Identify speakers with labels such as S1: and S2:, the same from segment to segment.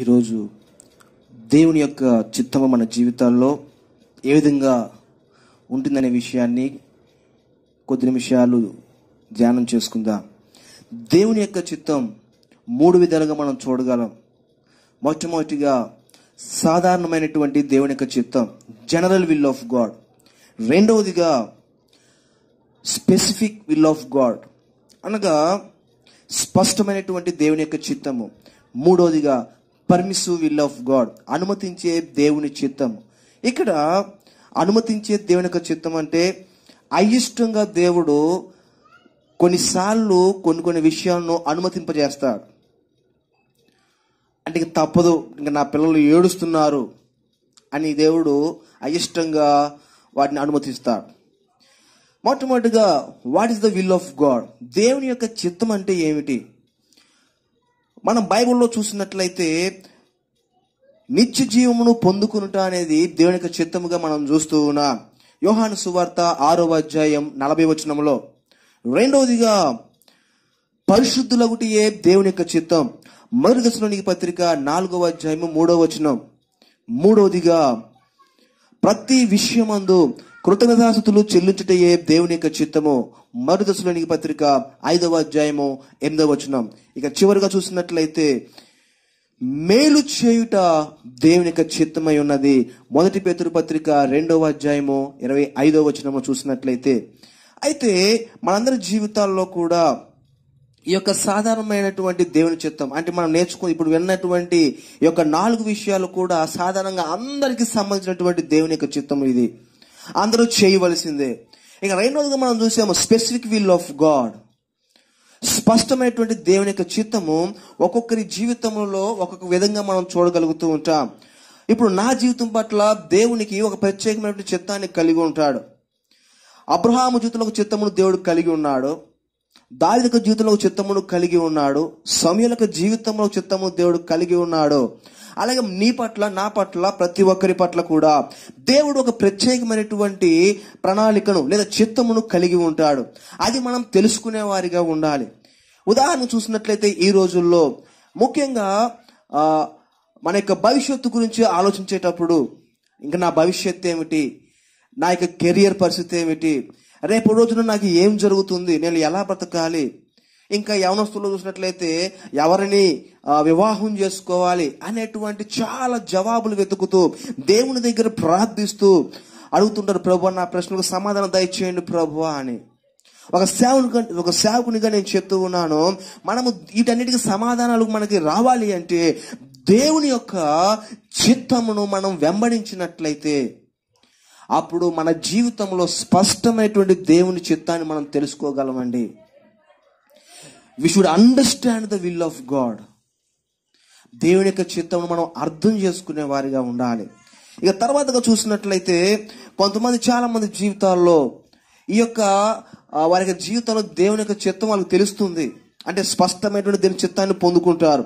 S1: ఈరోజు దేవుని యొక్క చిత్తము మన జీవితాల్లో ఏ విధంగా ఉంటుందనే విషయాన్ని కొద్ది నిమిషాలు ధ్యానం చేసుకుందాం దేవుని యొక్క చిత్తం మూడు విధాలుగా మనం చూడగలం మొట్టమొదటిగా సాధారణమైనటువంటి దేవుని యొక్క చిత్తం జనరల్ విల్ ఆఫ్ గాడ్ రెండవదిగా స్పెసిఫిక్ విల్ ఆఫ్ గాడ్ అనగా స్పష్టమైనటువంటి దేవుని యొక్క చిత్తము మూడవదిగా పర్మిసివ్ విల్ ఆఫ్ గాడ్ అనుమతించే దేవుని చిత్తం ఇక్కడ అనుమతించే దేవుని యొక్క చిత్తం అంటే అయిష్టంగా దేవుడు కొన్నిసార్లు కొన్ని కొన్ని విషయాలను అనుమతింపజేస్తాడు అంటే తప్పదు ఇంకా నా పిల్లలు ఏడుస్తున్నారు అని దేవుడు అయిష్టంగా వాటిని అనుమతిస్తాడు మొట్టమొదటిగా what is the will of God దేవుని యొక్క చిత్తం అంటే ఏమిటి మనం బైబిల్లో చూసినట్లయితే నిత్య జీవమును పొందుకునుట అనేది దేవునికి చిత్తముగా మనం చూస్తూ ఉన్నాం యోహాను సువార్త ఆరో అధ్యాయం నలభై వచనంలో రెండవదిగా పరిశుద్ధులగుటియే దేవుని యొక్క చిత్తం మరుదశలోనికి పత్రిక నాలుగవ అధ్యాయము మూడవ వచనం మూడవదిగా ప్రతి విషయమందు కృతజ్ఞతాస్థుతులు చెల్లించుటయే దేవుని యొక్క చిత్తము మరుదశలోని పత్రిక ఐదవ అధ్యాయము ఎనిమిదవ వచనం ఇక చివరిగా చూసినట్లయితే మేలు చేయుట దేవుని యొక్క చిత్తమై ఉన్నది మొదటి పేతురు పత్రిక రెండవ అధ్యాయము ఇరవై ఐదవ వచనము చూసినట్లయితే అయితే మనందరి జీవితాల్లో కూడా ఈ యొక్క సాధారణమైనటువంటి దేవుని చిత్తం అంటే మనం నేర్చుకుని ఇప్పుడు విన్నటువంటి ఈ యొక్క నాలుగు విషయాలు కూడా సాధారణంగా అందరికీ సంబంధించినటువంటి దేవుని యొక్క చిత్తం ఇది అందరూ చేయవలసిందే ఇక రెండోదిగా మనం చూసాము స్పెసిఫిక్ విల్ ఆఫ్ గాడ్ స్పష్టమైనటువంటి దేవుని యొక్క చిత్తము ఒక్కొక్కరి జీవితంలో ఒక్కొక్క విధంగా మనం చూడగలుగుతూ ఉంటాం ఇప్పుడు నా జీవితం పట్ల దేవునికి ఒక ప్రత్యేకమైనటువంటి చిత్తాన్ని కలిగి ఉంటాడు అబ్రహాము జీవితంలో ఒక చిత్తమును దేవుడు కలిగి ఉన్నాడు దారిదక జీవితంలో ఒక చిత్తమును కలిగి ఉన్నాడు సమయలకు జీవితంలో చిత్తము దేవుడు కలిగి ఉన్నాడు అలాగే నీ పట్ల నా పట్ల ప్రతి ఒక్కరి పట్ల కూడా దేవుడు ఒక ప్రత్యేకమైనటువంటి ప్రణాళికను లేదా చిత్తమును కలిగి ఉంటాడు అది మనం తెలుసుకునే వారిగా ఉండాలి ఉదాహరణ చూసినట్లయితే ఈ రోజుల్లో ముఖ్యంగా మన యొక్క భవిష్యత్తు గురించి ఆలోచించేటప్పుడు ఇంకా నా భవిష్యత్తు ఏమిటి నా యొక్క కెరియర్ పరిస్థితి ఏమిటి రేపు రోజున నాకు ఏం జరుగుతుంది నేను ఎలా బ్రతకాలి ఇంకా యవనస్తులు చూసినట్లయితే ఎవరిని వివాహం చేసుకోవాలి అనేటువంటి చాలా జవాబులు వెతుకుతూ దేవుని దగ్గర ప్రార్థిస్తూ అడుగుతుంటారు ప్రభు నా ప్రశ్నలకు సమాధానం దయచేయండి ప్రభు అని ఒక సేవకు ఒక సేవకునిగా నేను చెప్తూ ఉన్నాను మనము వీటన్నిటికి సమాధానాలు మనకి రావాలి అంటే దేవుని యొక్క చిత్తమును మనం వెంబడించినట్లయితే అప్పుడు మన జీవితంలో స్పష్టమైనటువంటి దేవుని చిత్తాన్ని మనం తెలుసుకోగలమండి we should understand the will of God దేవుని యొక్క చిత్తం మనం అర్థం చేసుకునే వారిగా ఉండాలి ఇక తర్వాతగా చూసినట్లయితే కొంతమంది చాలా మంది జీవితాల్లో ఈ యొక్క వారి యొక్క జీవితంలో దేవుని యొక్క చిత్తం వాళ్ళకి తెలుస్తుంది అంటే స్పష్టమైనటువంటి దేని చిత్తాన్ని పొందుకుంటారు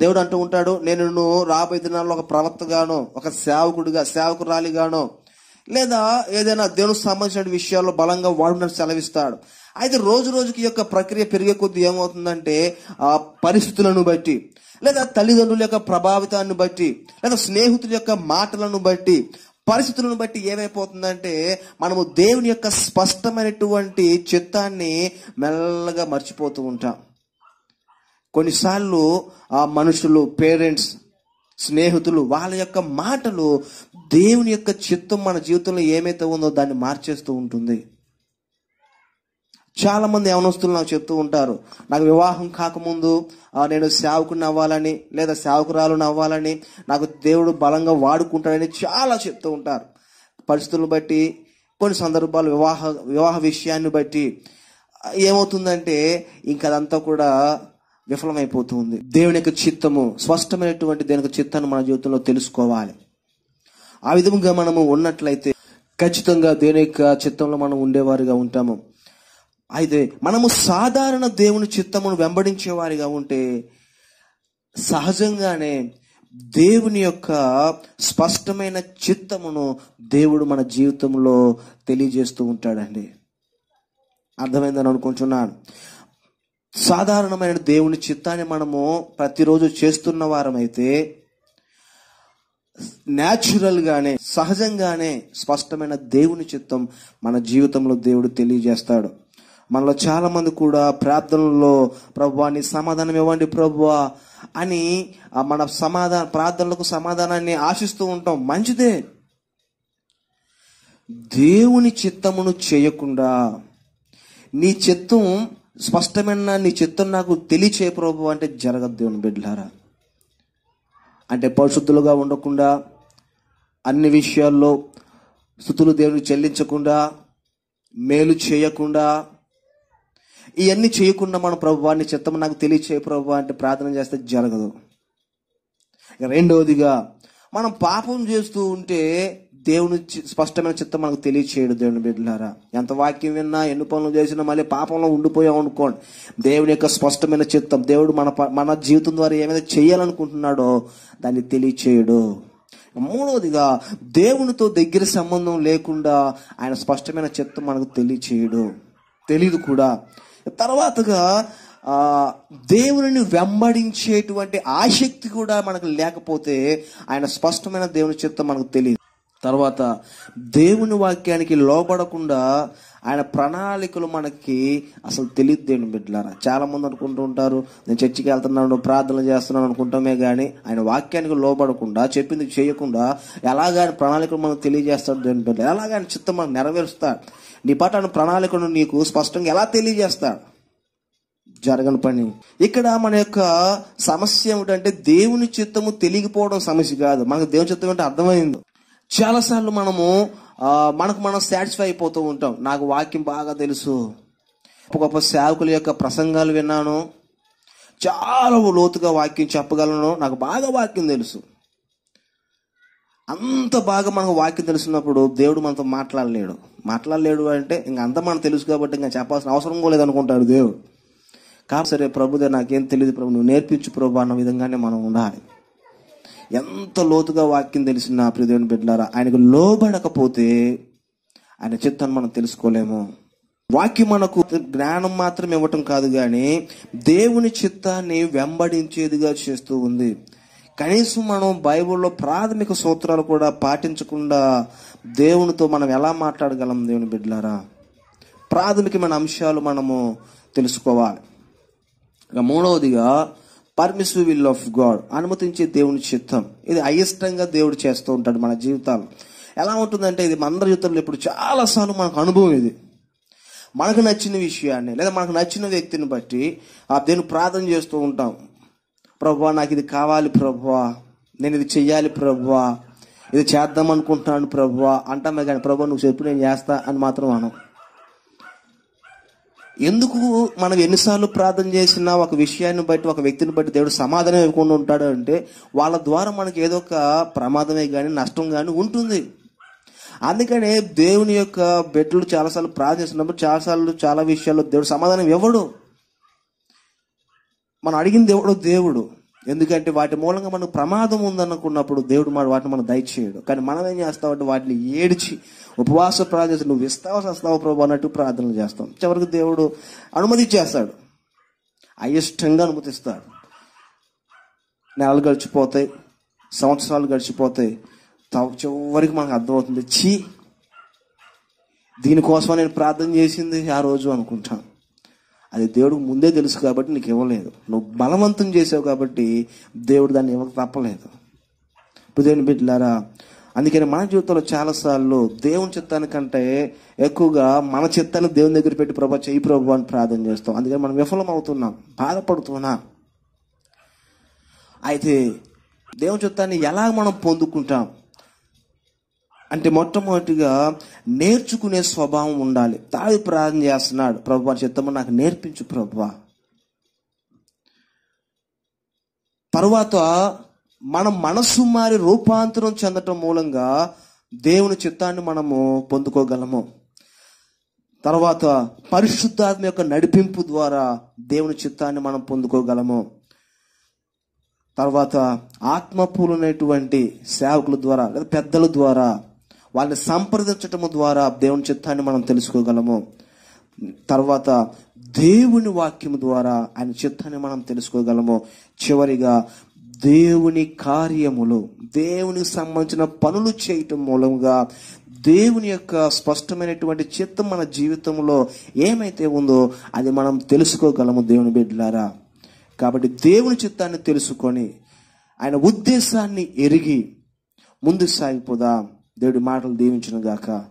S1: దేవుడు అంటూ ఉంటాడు నేను రాబోయే దినాల్లో ఒక ప్రవక్తగానో ఒక సేవకుడిగా సేవకురాలిగానో లేదా ఏదైనా దేవుడు సంబంధించిన విషయాల్లో బలంగా వాడినట్టు సెలవిస్తాడు అయితే రోజు రోజుకి యొక్క ప్రక్రియ పెరిగే కొద్ది ఏమవుతుందంటే ఆ పరిస్థితులను బట్టి లేదా తల్లిదండ్రుల యొక్క ప్రభావితాన్ని బట్టి లేదా స్నేహితుల యొక్క మాటలను బట్టి పరిస్థితులను బట్టి ఏమైపోతుందంటే మనము దేవుని యొక్క స్పష్టమైనటువంటి చిత్తాన్ని మెల్లగా మర్చిపోతూ ఉంటాం కొన్నిసార్లు ఆ మనుషులు పేరెంట్స్ స్నేహితులు వాళ్ళ యొక్క మాటలు దేవుని యొక్క చిత్తం మన జీవితంలో ఏమైతే ఉందో దాన్ని మార్చేస్తూ ఉంటుంది చాలా మంది యవనస్తులు నాకు చెప్తూ ఉంటారు నాకు వివాహం కాకముందు నేను సేవకుని అవ్వాలని లేదా సేవకురాలుని అవ్వాలని నాకు దేవుడు బలంగా వాడుకుంటాడని చాలా చెప్తూ ఉంటారు పరిస్థితులను బట్టి కొన్ని సందర్భాలు వివాహ వివాహ విషయాన్ని బట్టి ఏమవుతుందంటే ఇంకదంతా కూడా విఫలమైపోతుంది దేవుని యొక్క చిత్తము స్పష్టమైనటువంటి దేని యొక్క చిత్తాన్ని మన జీవితంలో తెలుసుకోవాలి ఆ విధముగా మనము ఉన్నట్లయితే ఖచ్చితంగా దేని యొక్క చిత్తంలో మనం ఉండేవారిగా ఉంటాము అయితే మనము సాధారణ దేవుని చిత్తమును వెంబడించేవారిగా ఉంటే సహజంగానే దేవుని యొక్క స్పష్టమైన చిత్తమును దేవుడు మన జీవితంలో తెలియజేస్తూ ఉంటాడండి అర్థమైందని అనుకుంటున్నాను సాధారణమైన దేవుని చిత్తాన్ని మనము ప్రతిరోజు చేస్తున్న వారమైతే న్యాచురల్గానే సహజంగానే స్పష్టమైన దేవుని చిత్తం మన జీవితంలో దేవుడు తెలియజేస్తాడు మనలో చాలామంది కూడా ప్రార్థనలో ప్రభువా నీ సమాధానం ఇవ్వండి ప్రభువా అని మన సమాధాన ప్రార్థనలకు సమాధానాన్ని ఆశిస్తూ ఉంటాం మంచిదే దేవుని చిత్తమును చేయకుండా నీ చిత్తం స్పష్టమైన నీ చిత్తం నాకు తెలియచే ప్రభు అంటే జరగదు దేవుని బిడ్డారా అంటే పరిశుద్ధులుగా ఉండకుండా అన్ని విషయాల్లో స్థుతులు దేవుని చెల్లించకుండా మేలు చేయకుండా ఇవన్నీ చేయకుండా మన ప్రభువాన్ని చిత్తం నాకు తెలియచే ప్రభు అంటే ప్రార్థన చేస్తే జరగదు రెండవదిగా మనం పాపం చేస్తూ ఉంటే దేవుని స్పష్టమైన చిత్తం మనకు తెలియచేయడు దేవుని బిడ్డలారా ఎంత వాక్యం విన్నా ఎన్ని పనులు చేసినా మళ్ళీ పాపంలో ఉండిపోయాం అనుకోండి దేవుని యొక్క స్పష్టమైన చిత్తం దేవుడు మన మన జీవితం ద్వారా ఏమైనా చేయాలనుకుంటున్నాడో దాన్ని తెలియచేయడు మూడవదిగా దేవునితో దగ్గర సంబంధం లేకుండా ఆయన స్పష్టమైన చిత్తం మనకు తెలియచేయడు తెలియదు కూడా తర్వాతగా దేవుని వెంబడించేటువంటి ఆసక్తి కూడా మనకు లేకపోతే ఆయన స్పష్టమైన దేవుని చిత్తం మనకు తెలియదు తర్వాత దేవుని వాక్యానికి లోబడకుండా ఆయన ప్రణాళికలు మనకి అసలు తెలియదు తెలియదేండి బిడ్డలారా చాలామంది అనుకుంటూ ఉంటారు నేను చర్చికి వెళ్తున్నాను ప్రార్థన చేస్తున్నాను అనుకుంటామే కానీ ఆయన వాక్యానికి లోబడకుండా చెప్పింది చేయకుండా ఎలాగైనా ప్రణాళికలు మనకు తెలియజేస్తాడు దేవుని బిడ్డ ఆయన చిత్తం మనకు నెరవేరుస్తాడు నీ పాట ఆయన ప్రణాళికను నీకు స్పష్టంగా ఎలా తెలియజేస్తాడు జరగని పని ఇక్కడ మన యొక్క సమస్య ఏమిటంటే దేవుని చిత్తము తెలియకపోవడం సమస్య కాదు మనకు దేవుని చిత్తం అంటే అర్థమైంది చాలాసార్లు మనము మనకు మనం సాటిస్ఫై అయిపోతూ ఉంటాం నాకు వాక్యం బాగా తెలుసు గొప్ప సేవకుల యొక్క ప్రసంగాలు విన్నాను చాలా లోతుగా వాక్యం చెప్పగలను నాకు బాగా వాక్యం తెలుసు అంత బాగా మనకు వాక్యం తెలుసున్నప్పుడు దేవుడు మనతో మాట్లాడలేడు మాట్లాడలేడు అంటే ఇంక అంత మనకు తెలుసు కాబట్టి ఇంకా చెప్పాల్సిన అవసరం కూడా లేదనుకుంటాడు దేవుడు కాబట్టి సరే ప్రభుదే నాకేం తెలియదు ప్రభు నువ్వు నేర్పించు ప్రభు అన్న విధంగానే మనం ఉండాలి ఎంత లోతుగా వాక్యం తెలిసిన నా ప్రియదేవుని బిడ్డారా ఆయనకు లోబడకపోతే ఆయన చిత్తాన్ని మనం తెలుసుకోలేము వాక్యం మనకు జ్ఞానం మాత్రం ఇవ్వటం కాదు కానీ దేవుని చిత్తాన్ని వెంబడించేదిగా చేస్తూ ఉంది కనీసం మనం బైబిల్లో ప్రాథమిక సూత్రాలు కూడా పాటించకుండా దేవునితో మనం ఎలా మాట్లాడగలం దేవుని బిడ్డలారా ప్రాథమికమైన అంశాలు మనము తెలుసుకోవాలి ఇక మూడవదిగా పర్మిసివ్ విల్ ఆఫ్ గాడ్ అనుమతించే దేవుని చిత్తం ఇది అయిష్టంగా దేవుడు చేస్తూ ఉంటాడు మన జీవితాలు ఎలా ఉంటుందంటే ఇది మన జీవితంలో ఇప్పుడు చాలాసార్లు మనకు అనుభవం ఇది మనకు నచ్చిన విషయాన్ని లేదా మనకు నచ్చిన వ్యక్తిని బట్టి ఆ దేవుని ప్రార్థన చేస్తూ ఉంటాం ప్రభు నాకు ఇది కావాలి ప్రభు నేను ఇది చెయ్యాలి ప్రభు ఇది చేద్దాం అనుకుంటున్నాను ప్రభు అంటామే కానీ ప్రభు నువ్వు చెప్పు నేను చేస్తా అని మాత్రం అనం ఎందుకు మనం ఎన్నిసార్లు ప్రార్థన చేసినా ఒక విషయాన్ని బట్టి ఒక వ్యక్తిని బట్టి దేవుడు సమాధానం ఇవ్వకుండా ఉంటాడు అంటే వాళ్ళ ద్వారా మనకి ఏదో ఒక ప్రమాదమే కానీ నష్టం కానీ ఉంటుంది అందుకనే దేవుని యొక్క బిడ్డలు చాలాసార్లు ప్రార్థన చేసినప్పుడు చాలాసార్లు చాలా విషయాల్లో దేవుడు సమాధానం ఇవ్వడు మనం అడిగిన దేవుడు దేవుడు ఎందుకంటే వాటి మూలంగా మనకు ప్రమాదం ఉందనుకున్నప్పుడు దేవుడు మా వాటిని మనం దయచేయడు కానీ మనం ఏం చేస్తామంటే వాటిని ఏడిచి ఉపవాస ప్రార్థన నువ్వు ఇస్తావా సస్తావా ప్రభు అన్నట్టు ప్రార్థనలు చేస్తాం చివరికి దేవుడు అనుమతి చేస్తాడు అయిష్టంగా అనుమతిస్తాడు నెలలు గడిచిపోతాయి సంవత్సరాలు గడిచిపోతాయి చివరికి మనకు అర్థమవుతుంది చీ దీనికోసం నేను ప్రార్థన చేసింది ఆ రోజు అనుకుంటాను అది దేవుడికి ముందే తెలుసు కాబట్టి నీకు ఇవ్వలేదు నువ్వు బలవంతం చేసావు కాబట్టి దేవుడు దాన్ని ఇవ్వక తప్పలేదు ఇప్పుడు దేవుని బిడ్డలారా అందుకని మన జీవితంలో చాలాసార్లు దేవుని చిత్తానికంటే ఎక్కువగా మన చిత్తాన్ని దేవుని దగ్గర పెట్టి ప్రభా చేయి ప్రభు అని ప్రార్థన చేస్తాం అందుకని మనం విఫలం అవుతున్నాం బాధపడుతున్నా అయితే దేవుని చిత్తాన్ని ఎలా మనం పొందుకుంటాం అంటే మొట్టమొదటిగా నేర్చుకునే స్వభావం ఉండాలి తావి ప్రార్థన చేస్తున్నాడు ప్రభు చిత్తము నాకు నేర్పించు ప్రభు తర్వాత మన మనస్సు మారి రూపాంతరం చెందటం మూలంగా దేవుని చిత్తాన్ని మనము పొందుకోగలము తర్వాత పరిశుద్ధాత్మ యొక్క నడిపింపు ద్వారా దేవుని చిత్తాన్ని మనం పొందుకోగలము తర్వాత ఆత్మపూలైనటువంటి సేవకుల ద్వారా లేదా పెద్దల ద్వారా వాళ్ళని సంప్రదించటము ద్వారా దేవుని చిత్తాన్ని మనం తెలుసుకోగలము తర్వాత దేవుని వాక్యం ద్వారా ఆయన చిత్తాన్ని మనం తెలుసుకోగలము చివరిగా దేవుని కార్యములు దేవునికి సంబంధించిన పనులు చేయటం మూలంగా దేవుని యొక్క స్పష్టమైనటువంటి చిత్తం మన జీవితంలో ఏమైతే ఉందో అది మనం తెలుసుకోగలము దేవుని బిడ్డలారా కాబట్టి దేవుని చిత్తాన్ని తెలుసుకొని ఆయన ఉద్దేశాన్ని ఎరిగి ముందు సాగిపోదాం దేవుడి మాటలు దీవించిన గాక